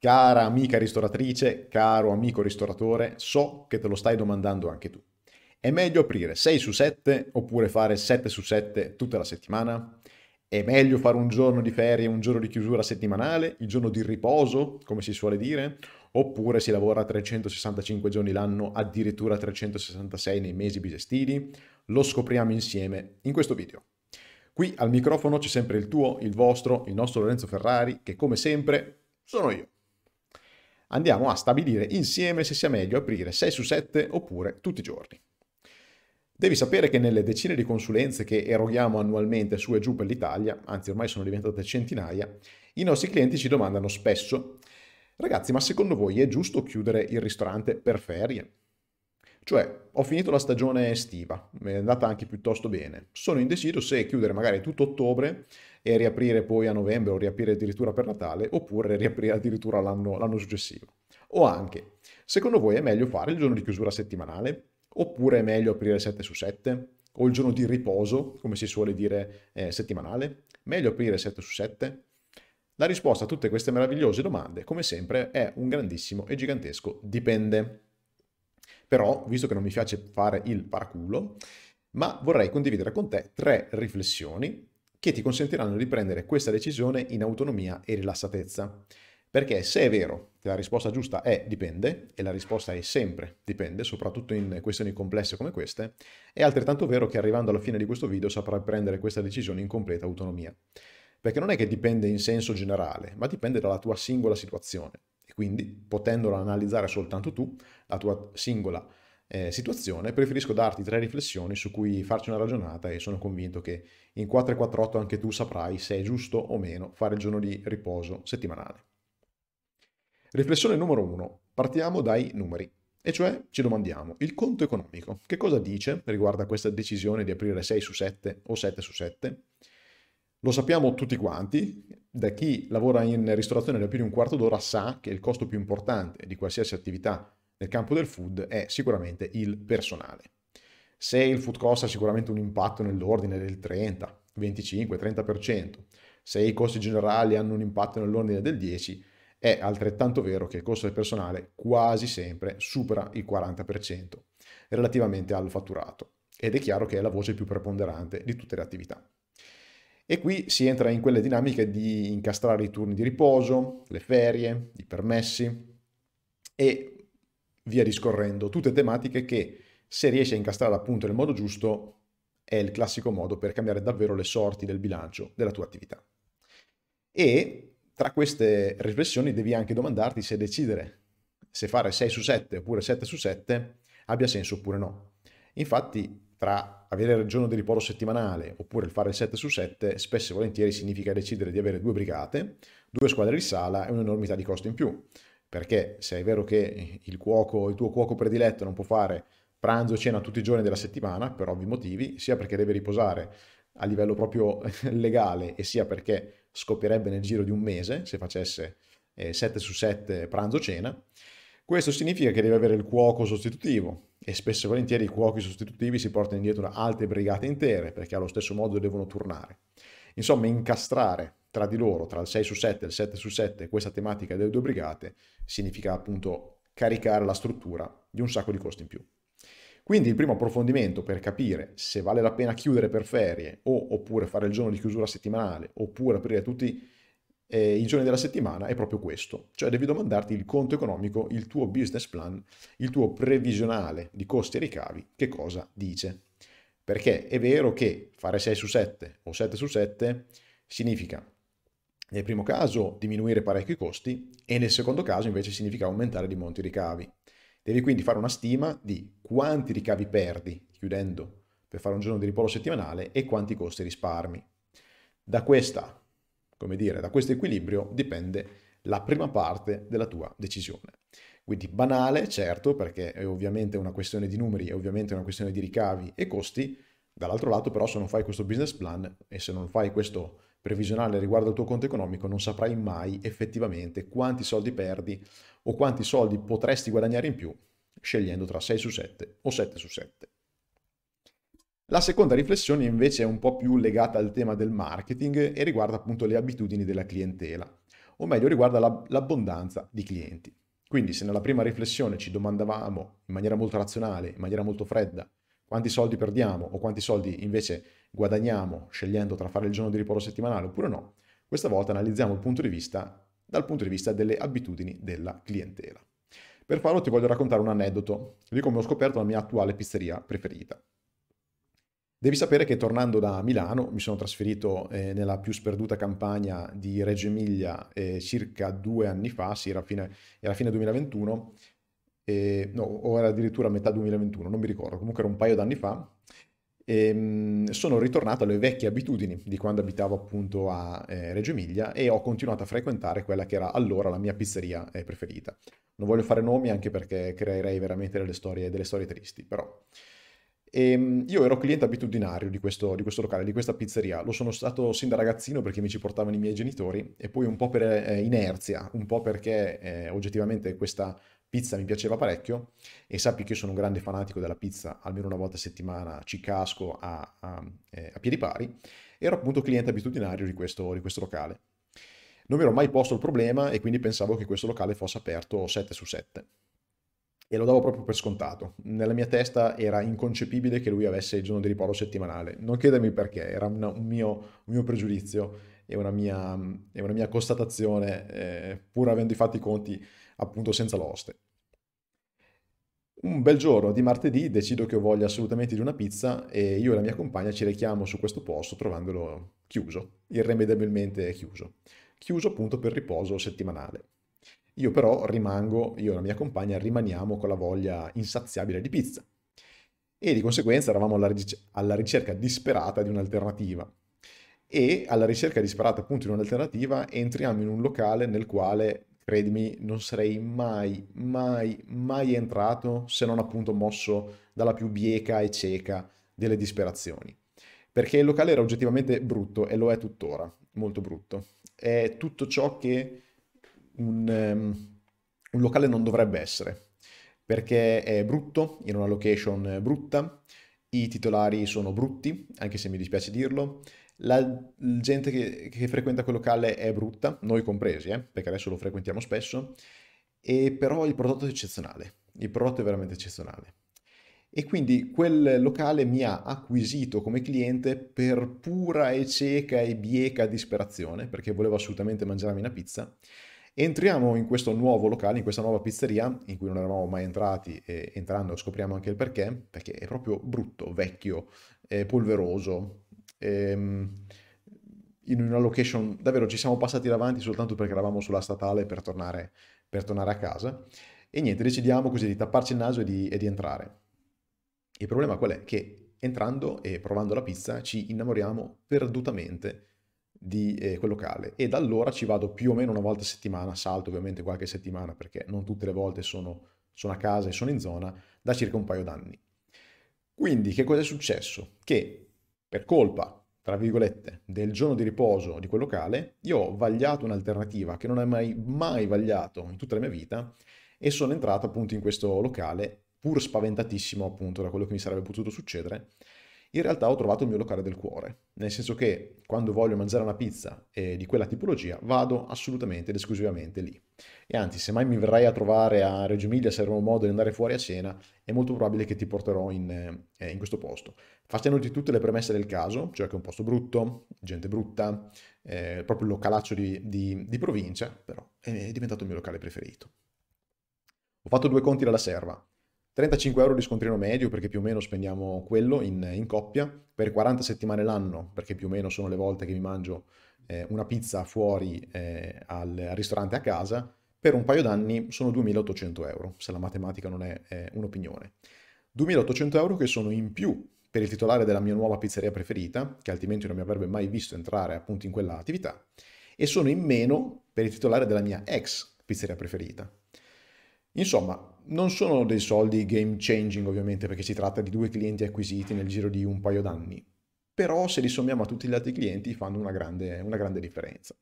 Cara amica ristoratrice, caro amico ristoratore, so che te lo stai domandando anche tu. È meglio aprire 6 su 7 oppure fare 7 su 7 tutta la settimana? È meglio fare un giorno di ferie, e un giorno di chiusura settimanale, il giorno di riposo, come si suole dire? Oppure si lavora 365 giorni l'anno, addirittura 366 nei mesi bisestili? Lo scopriamo insieme in questo video. Qui al microfono c'è sempre il tuo, il vostro, il nostro Lorenzo Ferrari, che come sempre sono io andiamo a stabilire insieme se sia meglio aprire 6 su 7 oppure tutti i giorni. Devi sapere che nelle decine di consulenze che eroghiamo annualmente su e giù per l'Italia, anzi ormai sono diventate centinaia, i nostri clienti ci domandano spesso, ragazzi ma secondo voi è giusto chiudere il ristorante per ferie? Cioè, ho finito la stagione estiva, mi è andata anche piuttosto bene. Sono indeciso se chiudere magari tutto ottobre e riaprire poi a novembre o riaprire addirittura per Natale oppure riaprire addirittura l'anno, l'anno successivo. O anche, secondo voi è meglio fare il giorno di chiusura settimanale oppure è meglio aprire 7 su 7? O il giorno di riposo, come si suole dire, eh, settimanale? Meglio aprire 7 su 7? La risposta a tutte queste meravigliose domande, come sempre, è un grandissimo e gigantesco dipende. Però, visto che non mi piace fare il paraculo, ma vorrei condividere con te tre riflessioni che ti consentiranno di prendere questa decisione in autonomia e rilassatezza. Perché se è vero che la risposta giusta è dipende, e la risposta è sempre dipende, soprattutto in questioni complesse come queste, è altrettanto vero che arrivando alla fine di questo video saprai prendere questa decisione in completa autonomia. Perché non è che dipende in senso generale, ma dipende dalla tua singola situazione. Quindi, potendolo analizzare soltanto tu, la tua singola eh, situazione, preferisco darti tre riflessioni su cui farci una ragionata e sono convinto che in 448 anche tu saprai se è giusto o meno fare il giorno di riposo settimanale. Riflessione numero 1. Partiamo dai numeri. E cioè ci domandiamo, il conto economico, che cosa dice riguardo a questa decisione di aprire 6 su 7 o 7 su 7? Lo sappiamo tutti quanti, da chi lavora in ristorazione da più di un quarto d'ora sa che il costo più importante di qualsiasi attività nel campo del food è sicuramente il personale. Se il food cost ha sicuramente un impatto nell'ordine del 30, 25, 30%, se i costi generali hanno un impatto nell'ordine del 10, è altrettanto vero che il costo del personale quasi sempre supera il 40% relativamente al fatturato ed è chiaro che è la voce più preponderante di tutte le attività. E qui si entra in quelle dinamiche di incastrare i turni di riposo, le ferie, i permessi e via discorrendo. Tutte tematiche che se riesci a incastrare appunto nel modo giusto è il classico modo per cambiare davvero le sorti del bilancio della tua attività. E tra queste riflessioni devi anche domandarti se decidere se fare 6 su 7 oppure 7 su 7 abbia senso oppure no. Infatti tra avere il giorno di riposo settimanale oppure il fare il 7 su 7 spesso e volentieri significa decidere di avere due brigate, due squadre di sala e un'enormità di costo in più. Perché se è vero che il, cuoco, il tuo cuoco prediletto non può fare pranzo e cena tutti i giorni della settimana, per ovvi motivi, sia perché deve riposare a livello proprio legale e sia perché scoppierebbe nel giro di un mese se facesse eh, 7 su 7 pranzo-cena, questo significa che deve avere il cuoco sostitutivo e spesso e volentieri i cuochi sostitutivi si portano indietro altre brigate intere perché allo stesso modo devono tornare. Insomma, incastrare tra di loro, tra il 6 su 7 e il 7 su 7, questa tematica delle due brigate significa appunto caricare la struttura di un sacco di costi in più. Quindi il primo approfondimento per capire se vale la pena chiudere per ferie o oppure fare il giorno di chiusura settimanale oppure aprire tutti i eh, i giorni della settimana è proprio questo, cioè devi domandarti il conto economico, il tuo business plan, il tuo previsionale di costi e ricavi, che cosa dice. Perché è vero che fare 6 su 7 o 7 su 7 significa nel primo caso diminuire parecchi costi e nel secondo caso invece significa aumentare di molti ricavi. Devi quindi fare una stima di quanti ricavi perdi chiudendo per fare un giorno di riposo settimanale e quanti costi risparmi. Da questa come dire, da questo equilibrio dipende la prima parte della tua decisione. Quindi banale, certo, perché è ovviamente una questione di numeri, è ovviamente una questione di ricavi e costi, dall'altro lato però se non fai questo business plan e se non fai questo previsionale riguardo al tuo conto economico non saprai mai effettivamente quanti soldi perdi o quanti soldi potresti guadagnare in più scegliendo tra 6 su 7 o 7 su 7. La seconda riflessione invece è un po' più legata al tema del marketing e riguarda appunto le abitudini della clientela, o meglio riguarda la, l'abbondanza di clienti. Quindi se nella prima riflessione ci domandavamo in maniera molto razionale, in maniera molto fredda, quanti soldi perdiamo o quanti soldi invece guadagniamo scegliendo tra fare il giorno di riposo settimanale oppure no, questa volta analizziamo il punto di vista dal punto di vista delle abitudini della clientela. Per farlo ti voglio raccontare un aneddoto di come ho scoperto la mia attuale pizzeria preferita. Devi sapere che tornando da Milano mi sono trasferito eh, nella più sperduta campagna di Reggio Emilia eh, circa due anni fa, sì, era fine, era fine 2021, eh, no, o era addirittura metà 2021, non mi ricordo, comunque era un paio d'anni fa. E, ehm, sono ritornato alle vecchie abitudini di quando abitavo appunto a eh, Reggio Emilia e ho continuato a frequentare quella che era allora la mia pizzeria eh, preferita. Non voglio fare nomi anche perché creerei veramente delle storie, delle storie tristi, però... E ehm, io ero cliente abitudinario di questo, di questo, locale, di questa pizzeria. Lo sono stato sin da ragazzino perché mi ci portavano i miei genitori e poi un po' per eh, inerzia, un po' perché eh, oggettivamente questa pizza mi piaceva parecchio e sappi che io sono un grande fanatico della pizza, almeno una volta a settimana ci casco a, a, eh, a piedi pari. Ero appunto cliente abitudinario di questo, di questo locale. Non mi ero mai posto il problema e quindi pensavo che questo locale fosse aperto 7 su 7 e lo davo proprio per scontato. Nella mia testa era inconcepibile che lui avesse il giorno di riposo settimanale. Non chiedermi perché, era una, un, mio, un, mio, pregiudizio e una mia, e una mia constatazione, eh, pur avendo fatto i conti appunto senza l'oste. Un bel giorno di martedì decido che ho voglia assolutamente di una pizza e io e la mia compagna ci rechiamo su questo posto trovandolo chiuso, irremediabilmente chiuso. Chiuso appunto per riposo settimanale. Io però rimango, io e la mia compagna rimaniamo con la voglia insaziabile di pizza. E di conseguenza eravamo alla, ric- alla ricerca disperata di un'alternativa. E alla ricerca disperata appunto di un'alternativa entriamo in un locale nel quale, credimi, non sarei mai, mai, mai entrato se non appunto mosso dalla più bieca e cieca delle disperazioni. Perché il locale era oggettivamente brutto e lo è tuttora, molto brutto. È tutto ciò che un, um, un locale non dovrebbe essere, perché è brutto, in una location brutta, i titolari sono brutti, anche se mi dispiace dirlo, la gente che, che frequenta quel locale è brutta, noi compresi, eh, perché adesso lo frequentiamo spesso, e però il prodotto è eccezionale, il prodotto è veramente eccezionale. E quindi quel locale mi ha acquisito come cliente per pura e cieca e bieca disperazione, perché volevo assolutamente mangiarmi una pizza, Entriamo in questo nuovo locale, in questa nuova pizzeria in cui non eravamo mai entrati e entrando scopriamo anche il perché, perché è proprio brutto, vecchio, polveroso. Ehm, in una location davvero ci siamo passati davanti soltanto perché eravamo sulla statale per tornare, per tornare a casa e niente, decidiamo così di tapparci il naso e di, e di entrare. Il problema qual è? Che entrando e provando la pizza ci innamoriamo perdutamente di eh, quel locale e da allora ci vado più o meno una volta a settimana, salto ovviamente qualche settimana perché non tutte le volte sono, sono a casa e sono in zona, da circa un paio d'anni. Quindi che cosa è successo? Che per colpa, tra virgolette, del giorno di riposo di quel locale, io ho vagliato un'alternativa che non ho mai, mai vagliato in tutta la mia vita e sono entrato appunto in questo locale pur spaventatissimo appunto da quello che mi sarebbe potuto succedere in realtà ho trovato il mio locale del cuore, nel senso che quando voglio mangiare una pizza eh, di quella tipologia vado assolutamente ed esclusivamente lì. E anzi, se mai mi verrai a trovare a Reggio Emilia, se un modo di andare fuori a cena, è molto probabile che ti porterò in, eh, in questo posto. Facendoci tutte le premesse del caso, cioè che è un posto brutto, gente brutta, eh, proprio il localaccio di, di, di provincia, però è diventato il mio locale preferito. Ho fatto due conti dalla serva, 35 euro di scontrino medio perché più o meno spendiamo quello in, in coppia, per 40 settimane l'anno perché più o meno sono le volte che mi mangio eh, una pizza fuori eh, al, al, ristorante a casa, per un paio d'anni sono 2.800 euro, se la matematica non è eh, un'opinione. 2.800 euro che sono in più per il titolare della mia nuova pizzeria preferita, che altrimenti non mi avrebbe mai visto entrare appunto in quella attività, e sono in meno per il titolare della mia ex pizzeria preferita. Insomma, non sono dei soldi game changing ovviamente perché si tratta di due clienti acquisiti nel giro di un paio d'anni, però se li sommiamo a tutti gli altri clienti fanno una grande, una grande differenza.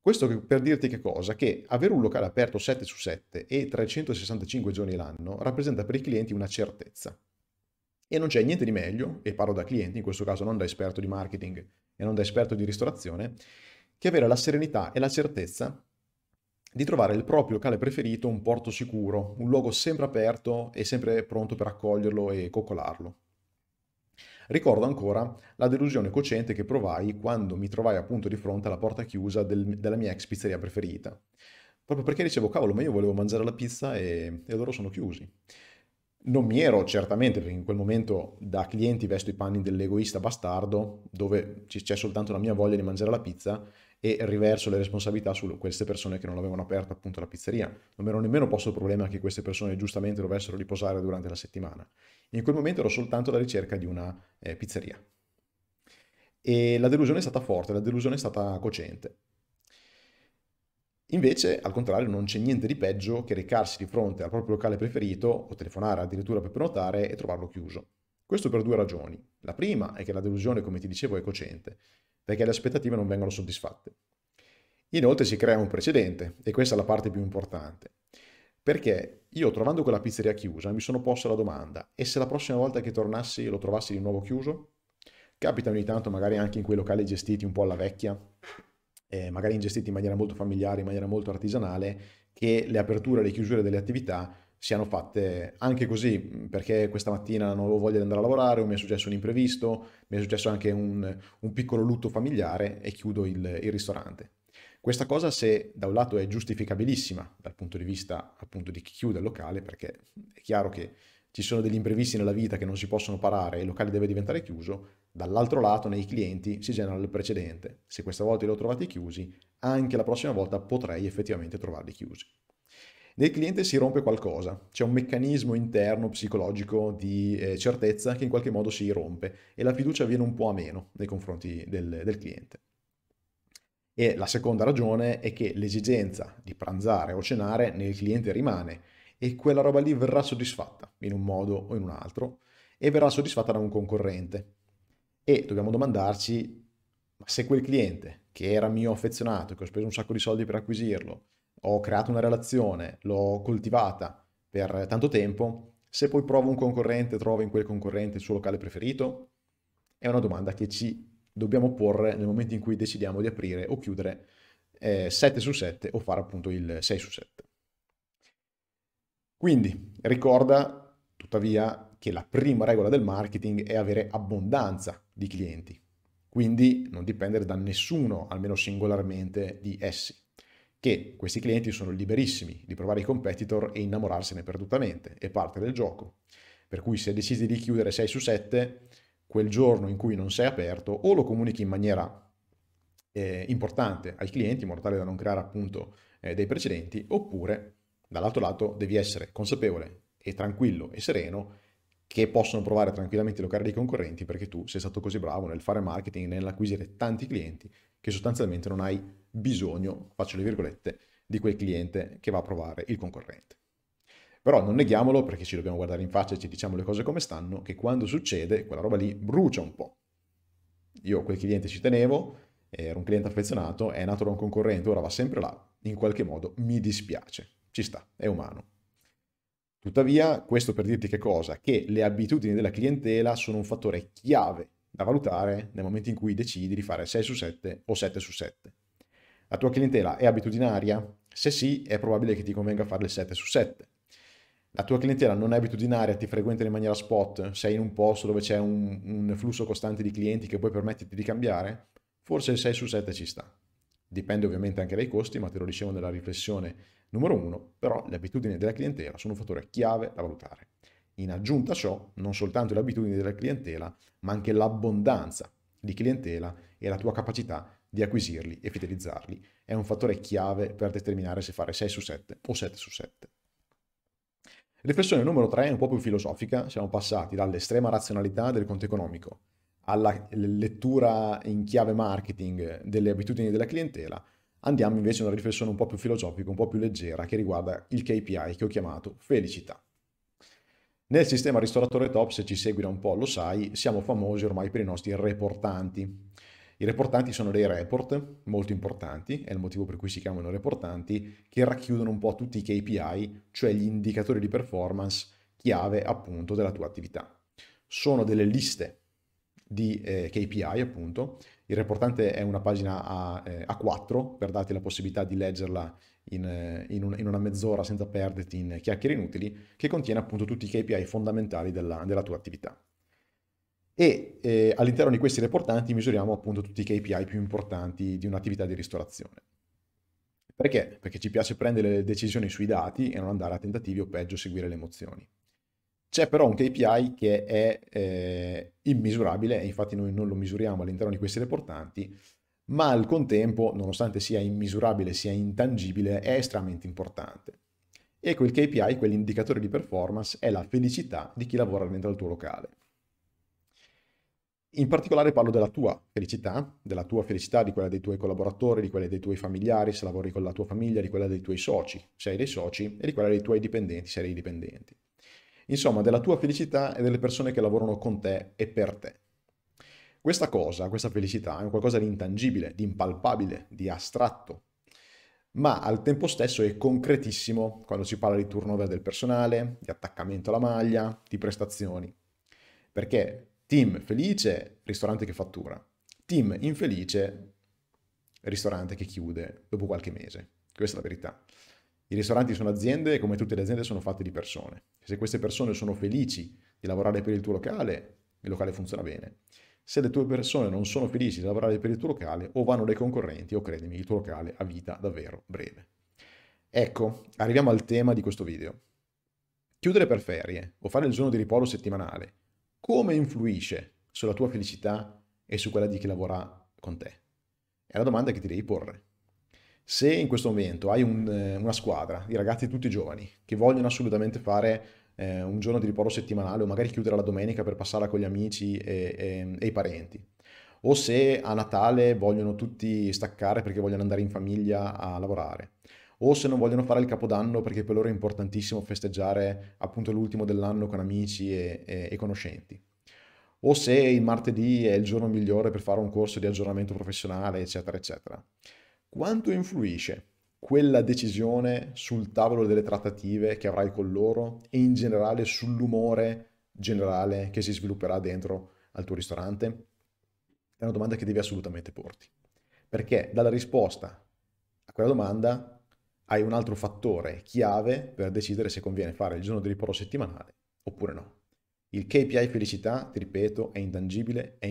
Questo per dirti che cosa? Che avere un locale aperto 7 su 7 e 365 giorni l'anno rappresenta per i clienti una certezza. E non c'è niente di meglio, e parlo da clienti, in questo caso non da esperto di marketing e non da esperto di ristorazione, che avere la serenità e la certezza di trovare il proprio locale preferito, un porto sicuro, un luogo sempre aperto e sempre pronto per accoglierlo e coccolarlo. Ricordo ancora la delusione cocente che provai quando mi trovai appunto di fronte alla porta chiusa del, della mia ex pizzeria preferita. Proprio perché dicevo, cavolo, ma io volevo mangiare la pizza e, e loro sono chiusi. Non mi ero certamente, perché in quel momento da clienti vesto i panni dell'egoista bastardo, dove c'è soltanto la mia voglia di mangiare la pizza, e riverso le responsabilità su queste persone che non avevano aperto appunto la pizzeria. Non mi ero nemmeno posto il problema che queste persone giustamente dovessero riposare durante la settimana. In quel momento ero soltanto alla ricerca di una eh, pizzeria. E la delusione è stata forte, la delusione è stata cocente. Invece, al contrario, non c'è niente di peggio che recarsi di fronte al proprio locale preferito o telefonare addirittura per prenotare e trovarlo chiuso. Questo per due ragioni. La prima è che la delusione, come ti dicevo, è cocente perché le aspettative non vengono soddisfatte. Inoltre si crea un precedente e questa è la parte più importante. Perché io trovando quella pizzeria chiusa mi sono posto la domanda e se la prossima volta che tornassi lo trovassi di nuovo chiuso? Capita ogni tanto magari anche in quei locali gestiti un po' alla vecchia, eh, magari gestiti in maniera molto familiare, in maniera molto artigianale, che le aperture e le chiusure delle attività siano fatte anche così, perché questa mattina non avevo voglia di andare a lavorare, o mi è successo un imprevisto, mi è successo anche un, un piccolo lutto familiare e chiudo il, il ristorante. Questa cosa, se da un lato è giustificabilissima dal punto di vista appunto di chi chiude il locale, perché è chiaro che ci sono degli imprevisti nella vita che non si possono parare e il locale deve diventare chiuso, dall'altro lato nei clienti si genera il precedente. Se questa volta li ho trovati chiusi, anche la prossima volta potrei effettivamente trovarli chiusi. Nel cliente si rompe qualcosa, c'è un meccanismo interno psicologico di eh, certezza che in qualche modo si rompe e la fiducia viene un po' a meno nei confronti del, del cliente. E la seconda ragione è che l'esigenza di pranzare o cenare nel cliente rimane e quella roba lì verrà soddisfatta in un modo o in un altro e verrà soddisfatta da un concorrente. E dobbiamo domandarci, ma se quel cliente che era mio affezionato, che ho speso un sacco di soldi per acquisirlo, ho creato una relazione, l'ho coltivata per tanto tempo, se poi provo un concorrente, trovo in quel concorrente il suo locale preferito? È una domanda che ci dobbiamo porre nel momento in cui decidiamo di aprire o chiudere eh, 7 su 7 o fare appunto il 6 su 7. Quindi ricorda tuttavia che la prima regola del marketing è avere abbondanza di clienti, quindi non dipendere da nessuno, almeno singolarmente, di essi che questi clienti sono liberissimi di provare i competitor e innamorarsene perdutamente, è parte del gioco. Per cui se decidi di chiudere 6 su 7, quel giorno in cui non sei aperto o lo comunichi in maniera eh, importante ai clienti, in modo tale da non creare appunto eh, dei precedenti, oppure dall'altro lato devi essere consapevole e tranquillo e sereno che possono provare tranquillamente a locare dei concorrenti perché tu sei stato così bravo nel fare marketing, nell'acquisire tanti clienti che sostanzialmente non hai bisogno, faccio le virgolette, di quel cliente che va a provare il concorrente. Però non neghiamolo perché ci dobbiamo guardare in faccia e ci diciamo le cose come stanno, che quando succede quella roba lì brucia un po'. Io quel cliente ci tenevo, era un cliente affezionato, è nato da un concorrente, ora va sempre là, in qualche modo mi dispiace, ci sta, è umano. Tuttavia, questo per dirti che cosa? Che le abitudini della clientela sono un fattore chiave da valutare nel momento in cui decidi di fare 6 su 7 o 7 su 7. La tua clientela è abitudinaria? Se sì, è probabile che ti convenga fare il 7 su 7. La tua clientela non è abitudinaria, ti frequenta in maniera spot, sei in un posto dove c'è un, un flusso costante di clienti che puoi permetterti di cambiare? Forse il 6 su 7 ci sta. Dipende ovviamente anche dai costi, ma te lo dicevo nella riflessione numero uno, però le abitudini della clientela sono un fattore chiave da valutare. In aggiunta a ciò, non soltanto le abitudini della clientela, ma anche l'abbondanza di clientela e la tua capacità di acquisirli e fidelizzarli è un fattore chiave per determinare se fare 6 su 7 o 7 su 7. Riflessione numero 3 è un po' più filosofica, siamo passati dall'estrema razionalità del conto economico alla lettura in chiave marketing delle abitudini della clientela, andiamo invece a una riflessione un po' più filosofica, un po' più leggera, che riguarda il KPI che ho chiamato felicità. Nel sistema ristoratore top, se ci segui da un po' lo sai, siamo famosi ormai per i nostri reportanti. I reportanti sono dei report molto importanti, è il motivo per cui si chiamano reportanti, che racchiudono un po' tutti i KPI, cioè gli indicatori di performance chiave appunto della tua attività. Sono delle liste di eh, KPI, appunto. Il reportante è una pagina a, eh, a 4 per darti la possibilità di leggerla in, eh, in, un, in, una mezz'ora senza perderti in chiacchiere inutili, che contiene appunto tutti i KPI fondamentali della, della tua attività. E eh, all'interno di questi reportanti misuriamo appunto tutti i KPI più importanti di un'attività di ristorazione. Perché? Perché ci piace prendere le decisioni sui dati e non andare a tentativi o peggio seguire le emozioni. C'è però un KPI che è eh, immisurabile, infatti noi non lo misuriamo all'interno di questi reportanti, ma al contempo, nonostante sia immisurabile, sia intangibile, è estremamente importante. E quel KPI, quell'indicatore di performance, è la felicità di chi lavora dentro il tuo locale. In particolare parlo della tua felicità, della tua felicità, di quella dei tuoi collaboratori, di quella dei tuoi familiari, se lavori con la tua famiglia, di quella dei tuoi soci, se hai dei soci, e di quella dei tuoi dipendenti, se hai dei dipendenti insomma della tua felicità e delle persone che lavorano con te e per te. Questa cosa, questa felicità, è qualcosa di intangibile, di impalpabile, di astratto, ma al tempo stesso è concretissimo quando si parla di turnover del personale, di attaccamento alla maglia, di prestazioni. Perché team felice, ristorante che fattura. Team infelice, ristorante che chiude dopo qualche mese. Questa è la verità. I ristoranti sono aziende e come tutte le aziende sono fatte di persone. Se queste persone sono felici di lavorare per il tuo locale, il locale funziona bene. Se le tue persone non sono felici di lavorare per il tuo locale, o vanno dai concorrenti o credimi, il tuo locale ha vita davvero breve. Ecco, arriviamo al tema di questo video. Chiudere per ferie o fare il giorno di riposo settimanale, come influisce sulla tua felicità e su quella di chi lavora con te? È la domanda che ti devi porre. Se in questo momento hai un, eh, una squadra di ragazzi tutti giovani che vogliono assolutamente fare eh, un giorno di riposo settimanale o magari chiudere la domenica per passarla con gli amici e, e, e i parenti, o se a Natale vogliono tutti staccare perché vogliono andare in famiglia a lavorare, o se non vogliono fare il capodanno perché per loro è importantissimo festeggiare appunto l'ultimo dell'anno con amici e, e, e, conoscenti, o se il martedì è il giorno migliore per fare un corso di aggiornamento professionale, eccetera, eccetera quanto influisce quella decisione sul tavolo delle trattative che avrai con loro e in generale sull'umore generale che si svilupperà dentro al tuo ristorante? È una domanda che devi assolutamente porti, perché dalla risposta a quella domanda hai un altro fattore chiave per decidere se conviene fare il giorno di riposo settimanale oppure no. Il KPI felicità, ti ripeto, è intangibile, è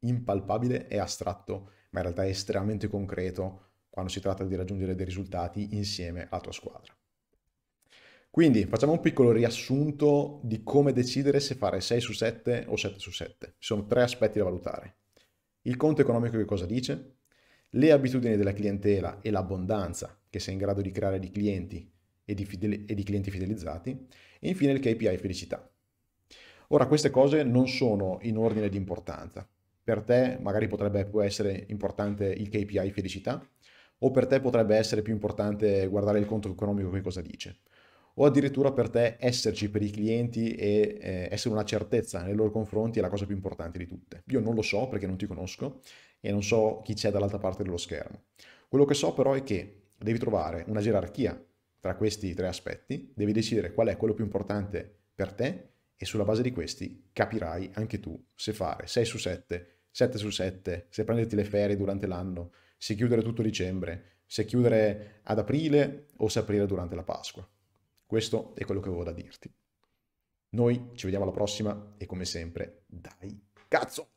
impalpabile, è astratto, ma in realtà è estremamente concreto quando si tratta di raggiungere dei risultati insieme alla tua squadra. Quindi facciamo un piccolo riassunto di come decidere se fare 6 su 7 o 7 su 7. Ci sono tre aspetti da valutare. Il conto economico che cosa dice? Le abitudini della clientela e l'abbondanza che sei in grado di creare di clienti e di, fidel- e di clienti fidelizzati. E infine il KPI felicità. Ora queste cose non sono in ordine di importanza. Per te magari potrebbe essere importante il KPI felicità, o per te potrebbe essere più importante guardare il conto economico che cosa dice, o addirittura per te esserci per i clienti e eh, essere una certezza nei loro confronti è la cosa più importante di tutte. Io non lo so perché non ti conosco e non so chi c'è dall'altra parte dello schermo. Quello che so però è che devi trovare una gerarchia tra questi tre aspetti, devi decidere qual è quello più importante per te e sulla base di questi capirai anche tu se fare 6 su 7, 7 su 7, se prenderti le ferie durante l'anno, se chiudere tutto dicembre, se chiudere ad aprile o se aprire durante la Pasqua. Questo è quello che avevo da dirti. Noi ci vediamo alla prossima e come sempre, dai, cazzo!